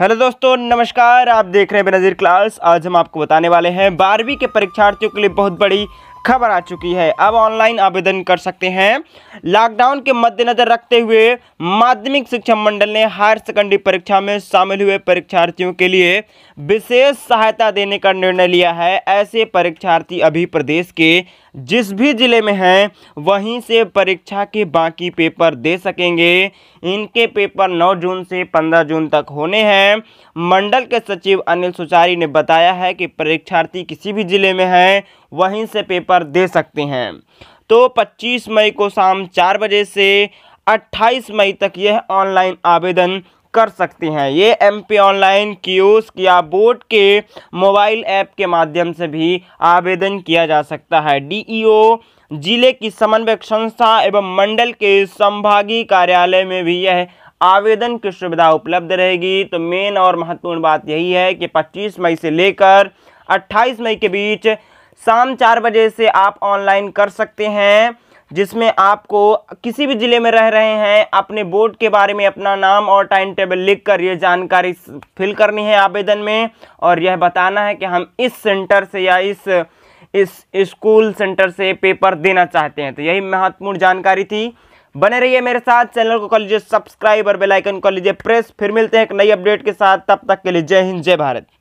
hello दोस्तों नमस्कार आप देख रहे हैं बेनज़ीर क्लास आज हम आपको बताने वाले हैं बारहवीं के परीक्षार्थियों के लिए बहुत बड़ी खबर आ चुकी है अब ऑनलाइन आवेदन कर सकते हैं लॉकडाउन के मद्देनजर रखते हुए माध्यमिक शिक्षा मंडल ने हायर सेकेंडरी परीक्षा में शामिल हुए परीक्षार्थियों के लिए विशेष सहायता देने का निर्णय लिया है ऐसे परीक्षार्थी अभी प्रदेश के जिस भी जिले में हैं वहीं से परीक्षा के बाकी पेपर दे सकेंगे इनके पेपर 9 जून से 15 जून तक होने हैं मंडल के सचिव अनिल सुचारी ने बताया है कि परीक्षार्थी किसी भी जिले में हैं वहीं से पेपर पर दे सकते हैं तो 25 मई को शाम चार बजे से 28 मई तक यह ऑनलाइन आवेदन कर सकते हैं ये एम पी ऑनलाइन क्यूस्क या बोर्ड के मोबाइल ऐप के माध्यम से भी आवेदन किया जा सकता है डीईओ e जिले की समन्वयक संस्था एवं मंडल के संभागीय कार्यालय में भी यह आवेदन की सुविधा उपलब्ध रहेगी तो मेन और महत्वपूर्ण बात यही है कि 25 मई से लेकर 28 मई के बीच शाम चार बजे से आप ऑनलाइन कर सकते हैं जिसमें आपको किसी भी ज़िले में रह रहे हैं अपने बोर्ड के बारे में अपना नाम और टाइम टेबल लिख कर ये जानकारी फिल करनी है आवेदन में और यह बताना है कि हम इस सेंटर से या इस इस स्कूल सेंटर से पेपर देना चाहते हैं तो यही महत्वपूर्ण जानकारी थी बने रहिए मेरे साथ चैनल को कर लीजिए सब्सक्राइब और बेलाइकन कर लीजिए प्रेस फिर मिलते हैं एक नई अपडेट के साथ तब तक के लिए जय हिंद जय भारत